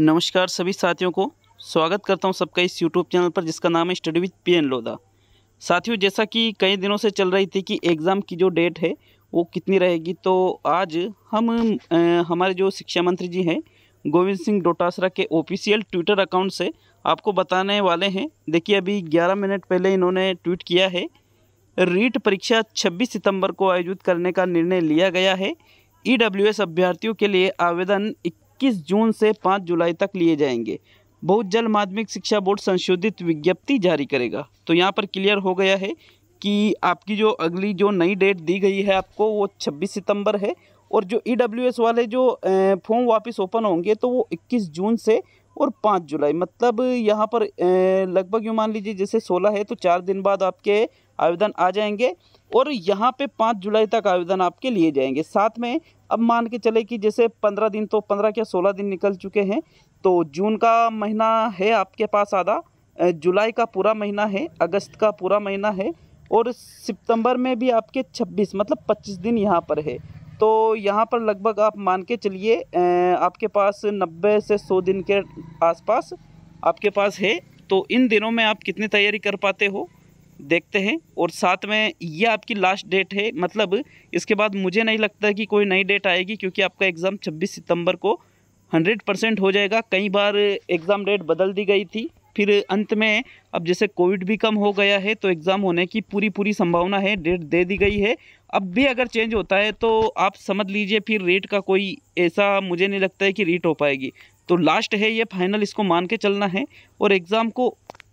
नमस्कार सभी साथियों को स्वागत करता हूं सबका इस यूट्यूब चैनल पर जिसका नाम है study with P N Lodha साथियों जैसा कि कई दिनों से चल रही थी कि एग्ज़ाम की जो डेट है वो कितनी रहेगी तो आज हम आ, हमारे जो शिक्षा मंत्री जी हैं गोविंद सिंह डोटासरा के ऑफिशियल ट्विटर अकाउंट से आपको बताने वाले हैं देखिए अभी ग्यारह मिनट पहले इन्होंने ट्वीट किया है रीट परीक्षा छब्बीस सितम्बर को आयोजित करने का निर्णय लिया गया है ई e अभ्यर्थियों के लिए आवेदन 21 जून से 5 जुलाई तक लिए जाएंगे बहुत जल्द माध्यमिक शिक्षा बोर्ड संशोधित विज्ञप्ति जारी करेगा तो यहाँ पर क्लियर हो गया है कि आपकी जो अगली जो नई डेट दी गई है आपको वो 26 सितंबर है और जो ई e वाले जो फॉर्म वापस ओपन होंगे तो वो 21 जून से और पाँच जुलाई मतलब यहाँ पर लगभग यूँ मान लीजिए जैसे सोलह है तो चार दिन बाद आपके आवेदन आ जाएंगे और यहाँ पे पाँच जुलाई तक आवेदन आपके लिए जाएंगे साथ में अब मान के चले कि जैसे पंद्रह दिन तो पंद्रह क्या सोलह दिन निकल चुके हैं तो जून का महीना है आपके पास आधा जुलाई का पूरा महीना है अगस्त का पूरा महीना है और सितंबर में भी आपके छब्बीस मतलब पच्चीस दिन यहाँ पर है तो यहाँ पर लगभग आप मान के चलिए आपके पास नब्बे से सौ दिन के आसपास आपके पास है तो इन दिनों में आप कितनी तैयारी कर पाते हो देखते हैं और साथ में ये आपकी लास्ट डेट है मतलब इसके बाद मुझे नहीं लगता कि कोई नई डेट आएगी क्योंकि आपका एग्ज़ाम 26 सितंबर को 100 परसेंट हो जाएगा कई बार एग्ज़ाम डेट बदल दी गई थी फिर अंत में अब जैसे कोविड भी कम हो गया है तो एग्ज़ाम होने की पूरी पूरी संभावना है डेट दे दी गई है अब भी अगर चेंज होता है तो आप समझ लीजिए फिर रेट का कोई ऐसा मुझे नहीं लगता है कि रेट हो पाएगी तो लास्ट है ये फाइनल इसको मान के चलना है और एग्ज़ाम को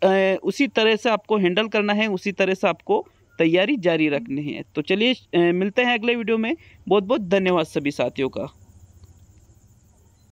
ए, उसी तरह से आपको हैंडल करना है उसी तरह से आपको तैयारी जारी रखनी है तो चलिए मिलते हैं अगले वीडियो में बहुत बहुत धन्यवाद सभी साथियों का